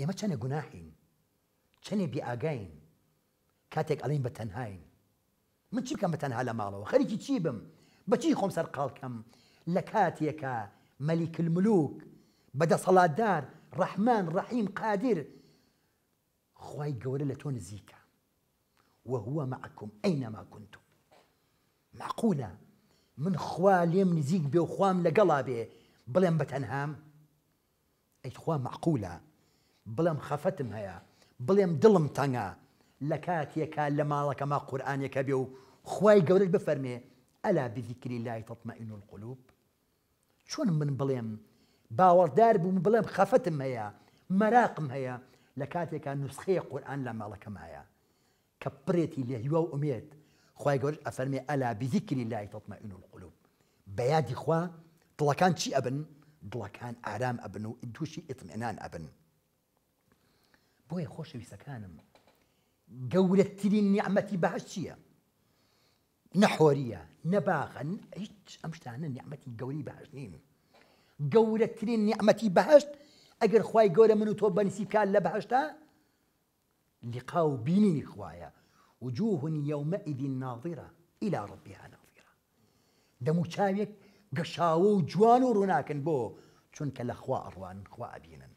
ئێمە چەنە گوناحین چنێ بیئگەین کاتێک ئەڵین بە تەنهاین من چی بکەم بە تەنها لە ماڵەوە خەریکی چی بم بەچی خۆم سەر قاڵکەم لە کاتێکە مەلیکلملوک بەدە سەڵاتدار ڕەحمان ڕەحیم قادر خی گەورە لە تۆ نزیکە وهوە أينما ئەینەما کوتم معقولە من خوا لێم نزیک بێ و خوام لەگەڵا بێ بڵێم بە تەنهام ئەیخوا معقولە بلم خفتم هيا بلم دلم تنا لكات يكا لما لك ما قرآن يكا بيو خواي قولش بفرمي ألا بذكر الله تطمئن القلوب شون من بلم باور دار بم بلم خفتم هيا مراقم هيا لكات يكا نسخي قرآن لما لك ما هيا كبرتي اللي هو أميت خواي قولش أفرمي ألا بذكر الله تطمئن القلوب بيادي خوا طلا كان شي أبن طلا كان أعلام أبن وإدوشي إطمئنان أبن بۆیە خۆشەویستەکانم گەورەترین نیعممەتی باش چییە؟ نەحۆریە نەباخەن هیچ ئەم شتانە نیعممەتی گەوری باش نین. گەورەترین نیعممەتی بەهشت ئەگەر خی گەورە من و تۆ بەنسیکان لە بەهشتا لقا و بینینی خوایە وجوهن يومئذ ناظرة إلى ربها ناظرة دمو شايك قشاو جوانو رناكن بو شنك بۆ أروان لە خوا ئەڕوان خوا ئەبینن.